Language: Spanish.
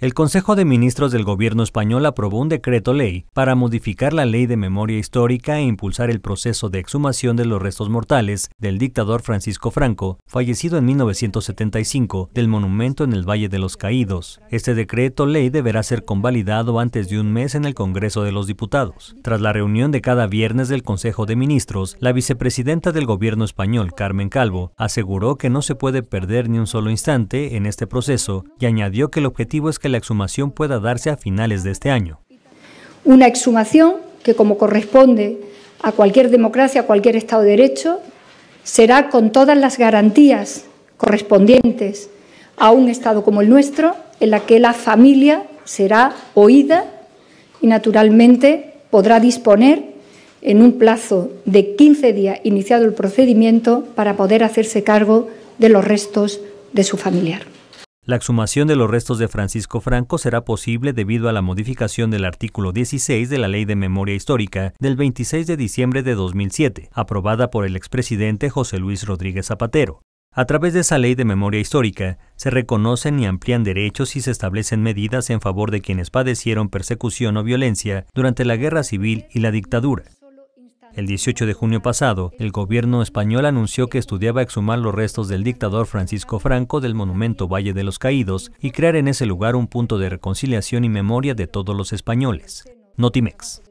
El Consejo de Ministros del Gobierno español aprobó un decreto ley para modificar la ley de memoria histórica e impulsar el proceso de exhumación de los restos mortales del dictador Francisco Franco, fallecido en 1975, del monumento en el Valle de los Caídos. Este decreto ley deberá ser convalidado antes de un mes en el Congreso de los Diputados. Tras la reunión de cada viernes del Consejo de Ministros, la vicepresidenta del Gobierno español, Carmen Calvo, aseguró que no se puede perder ni un solo instante en este proceso y añadió que el objetivo es que la exhumación pueda darse a finales de este año. Una exhumación que, como corresponde a cualquier democracia, a cualquier Estado de Derecho, será con todas las garantías correspondientes a un Estado como el nuestro, en la que la familia será oída y, naturalmente, podrá disponer en un plazo de 15 días iniciado el procedimiento para poder hacerse cargo de los restos de su familiar. La exhumación de los restos de Francisco Franco será posible debido a la modificación del artículo 16 de la Ley de Memoria Histórica del 26 de diciembre de 2007, aprobada por el expresidente José Luis Rodríguez Zapatero. A través de esa ley de memoria histórica, se reconocen y amplían derechos y se establecen medidas en favor de quienes padecieron persecución o violencia durante la guerra civil y la dictadura. El 18 de junio pasado, el gobierno español anunció que estudiaba exhumar los restos del dictador Francisco Franco del monumento Valle de los Caídos y crear en ese lugar un punto de reconciliación y memoria de todos los españoles. Notimex.